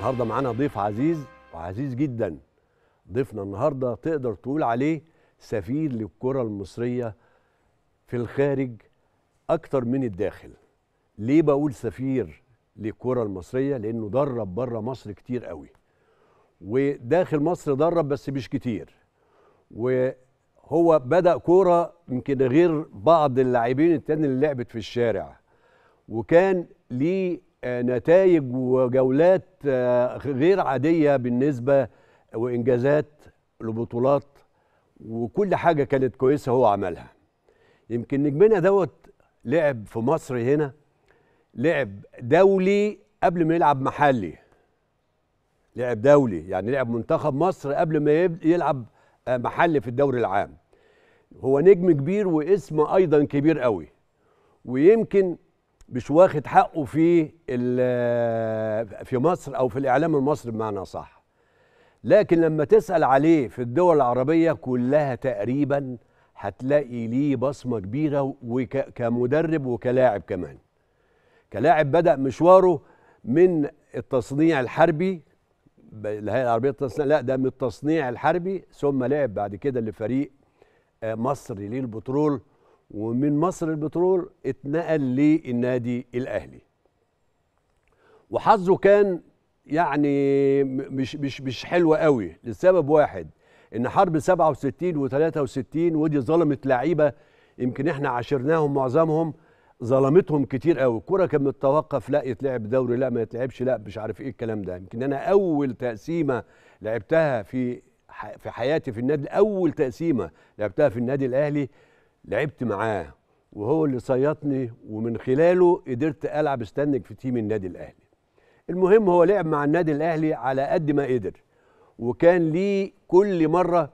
النهارده معانا ضيف عزيز وعزيز جدا ضيفنا النهارده تقدر تقول عليه سفير للكره المصريه في الخارج اكتر من الداخل ليه بقول سفير للكره المصريه لانه درب بره مصر كتير قوي وداخل مصر درب بس مش كتير وهو بدا كوره يمكن غير بعض اللاعبين التاني اللي لعبت في الشارع وكان ليه آه، نتائج وجولات آه، غير عادية بالنسبة وإنجازات لبطولات وكل حاجة كانت كويسة هو عملها يمكن نجمنا دوت لعب في مصر هنا لعب دولي قبل ما يلعب محلي لعب دولي يعني لعب منتخب مصر قبل ما يلعب آه، محلي في الدوري العام هو نجم كبير واسم ايضا كبير قوي ويمكن مش واخد حقه في في مصر او في الاعلام المصري بمعنى صح لكن لما تسال عليه في الدول العربيه كلها تقريبا هتلاقي ليه بصمه كبيره وكمدرب وكلاعب كمان كلاعب بدا مشواره من التصنيع الحربي الهيئه العربيه للتصنيع لا ده من التصنيع الحربي ثم لعب بعد كده لفريق آه، مصر للبترول ومن مصر البترول اتنقل للنادي الاهلي وحظه كان يعني مش مش مش حلو قوي لسبب واحد ان حرب 67 و63 ودي ظلمت لعيبه يمكن احنا عاشرناهم معظمهم ظلمتهم كتير قوي الكوره كانت متوقف لا يتلعب دوري لا ما يتلعبش لا مش عارف ايه الكلام ده يمكن انا اول تقسيمه لعبتها في في حياتي في النادي اول تقسيمه لعبتها في النادي الاهلي لعبت معاه وهو اللي صيطني ومن خلاله قدرت العب استنك في تيم النادي الاهلي المهم هو لعب مع النادي الاهلي على قد ما قدر وكان ليه كل مره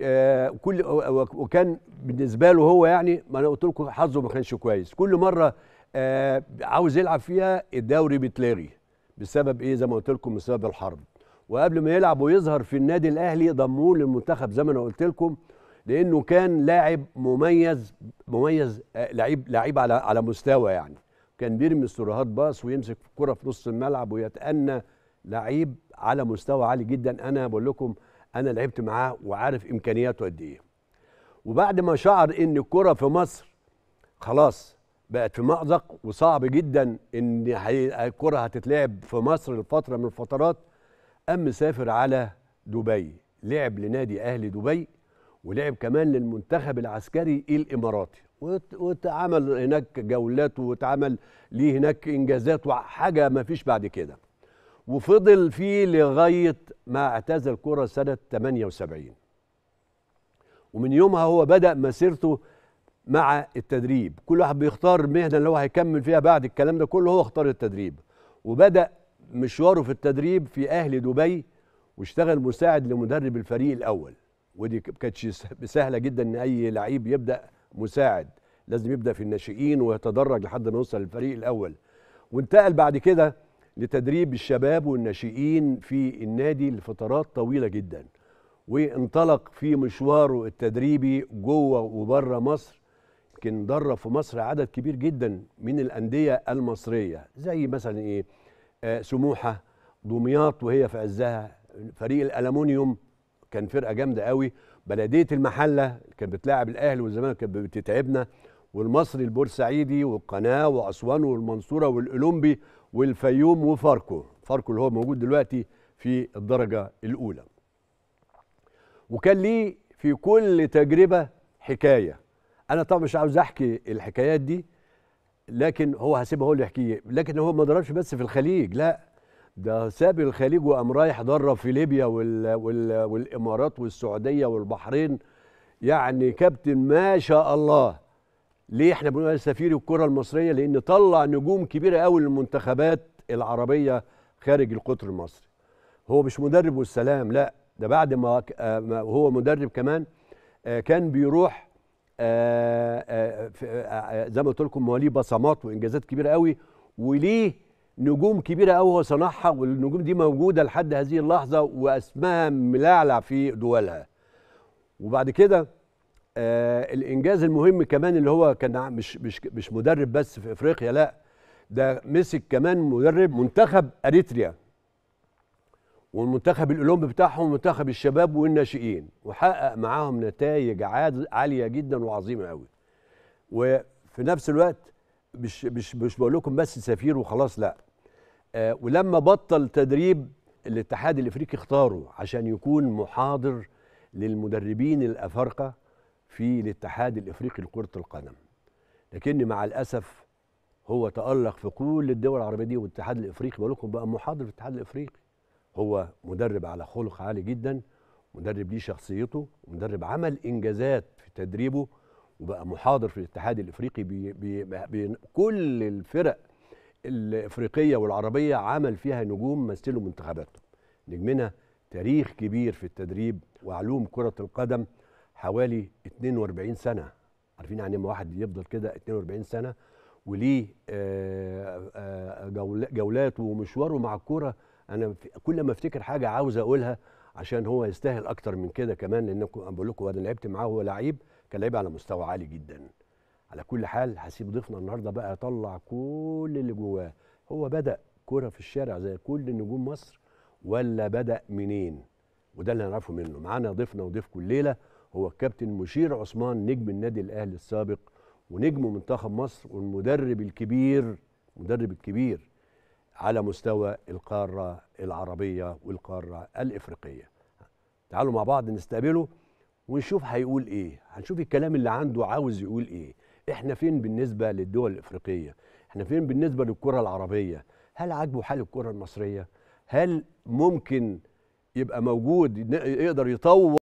آه كل وكان بالنسبه له هو يعني ما انا قلت لكم حظه ما كانش كويس كل مره آه عاوز يلعب فيها الدوري بيتلغي بسبب ايه زي ما قلت لكم بسبب الحرب وقبل ما يلعب ويظهر في النادي الاهلي ضموه للمنتخب زي ما انا قلت لكم لانه كان لاعب مميز مميز آه، لعيب لعيب على على مستوى يعني كان بيرمي استراحات باص ويمسك الكره في نص الملعب ويتأنى لعيب على مستوى عالي جدا انا بقول لكم انا لعبت معاه وعارف امكانياته قد ايه وبعد ما شعر ان الكره في مصر خلاص بقت في مأزق وصعب جدا ان الكره هتتلعب في مصر لفتره من الفترات قام مسافر على دبي لعب لنادي اهلي دبي ولعب كمان للمنتخب العسكري الاماراتي واتعمل هناك جولات واتعمل ليه هناك انجازات وحاجه ما فيش بعد كده وفضل فيه لغايه ما اعتزل كره سنه 78 ومن يومها هو بدا مسيرته مع التدريب كل واحد بيختار المهنه اللي هو هيكمل فيها بعد الكلام ده كله هو اختار التدريب وبدا مشواره في التدريب في اهل دبي واشتغل مساعد لمدرب الفريق الاول ودي كانتش سهله جدا ان اي لعيب يبدا مساعد لازم يبدا في الناشئين ويتدرج لحد ما يوصل للفريق الاول وانتقل بعد كده لتدريب الشباب والناشئين في النادي لفترات طويله جدا وانطلق في مشواره التدريبي جوه وبره مصر يمكن درب في مصر عدد كبير جدا من الانديه المصريه زي مثلا ايه آه سموحه دمياط وهي في عزها فريق الالومنيوم كان فرقه جامده قوي بلديه المحله كانت بتلاعب الاهلي والزمالك كانت بتتعبنا والمصري البورسعيدي والقناه واسوان والمنصوره والاولمبي والفيوم وفاركو فاركو اللي هو موجود دلوقتي في الدرجه الاولى وكان ليه في كل تجربه حكايه انا طبعا مش عاوز احكي الحكايات دي لكن هو هسيبها هو اللي يحكيه لكن هو ما ضربش بس في الخليج لا ده ساب الخليج وقام رايح درب في ليبيا وال... وال... والامارات والسعوديه والبحرين يعني كابتن ما شاء الله ليه احنا بنقول سفير الكره المصريه لان طلع نجوم كبيره قوي للمنتخبات العربيه خارج القطر المصري هو مش مدرب والسلام لا ده بعد ما آه، هو مدرب كمان آه، كان بيروح آه، زي ما قلت لكم مواليه بصمات وانجازات كبيره قوي وليه نجوم كبيره قوي هو صنعها والنجوم دي موجوده لحد هذه اللحظه واسمها ملعلع في دولها وبعد كده آه الانجاز المهم كمان اللي هو كان مش مش مش مدرب بس في افريقيا لا ده مسك كمان مدرب منتخب اريتريا والمنتخب الاولمبي بتاعهم منتخب الشباب والناشئين وحقق معاهم نتائج عاليه جدا وعظيمه قوي وفي نفس الوقت مش مش مش بقول لكم بس سفير وخلاص لا آه، ولما بطل تدريب الاتحاد الافريقي اختاره عشان يكون محاضر للمدربين الافارقه في الاتحاد الافريقي لكره القدم لكن مع الاسف هو تالق في كل الدول العربيه دي والاتحاد الافريقي بقول لكم بقى محاضر في الاتحاد الافريقي هو مدرب على خلق عالي جدا مدرب ليه شخصيته ومدرب عمل انجازات في تدريبه وبقى محاضر في الاتحاد الافريقي بي بي بي كل الفرق الافريقيه والعربيه عمل فيها نجوم مثلوا منتخباتهم نجمنا تاريخ كبير في التدريب وعلوم كره القدم حوالي 42 سنه عارفين يعني لما إيه واحد يفضل كده 42 سنه وليه آه، آه، جولاته ومشواره مع الكوره انا كل ما افتكر حاجه عاوز اقولها عشان هو يستاهل اكتر من كده كمان لان بقول لكم انا لعبت معاه هو لعيب كان لعيب على مستوى عالي جدا على كل حال هسيب ضيفنا النهارده بقى يطلع كل اللي جواه هو بدا كوره في الشارع زي كل نجوم مصر ولا بدا منين وده اللي هنعرفه منه معانا ضيفنا وضيفكم الليله هو الكابتن مشير عثمان نجم النادي الاهلي السابق ونجم منتخب مصر والمدرب الكبير المدرب الكبير على مستوى القاره العربيه والقاره الافريقيه تعالوا مع بعض نستقبله ونشوف هيقول ايه هنشوف الكلام اللي عنده عاوز يقول ايه احنا فين بالنسبه للدول الافريقيه احنا فين بالنسبه للكره العربيه هل عاجبه حال الكره المصريه هل ممكن يبقى موجود يقدر يطور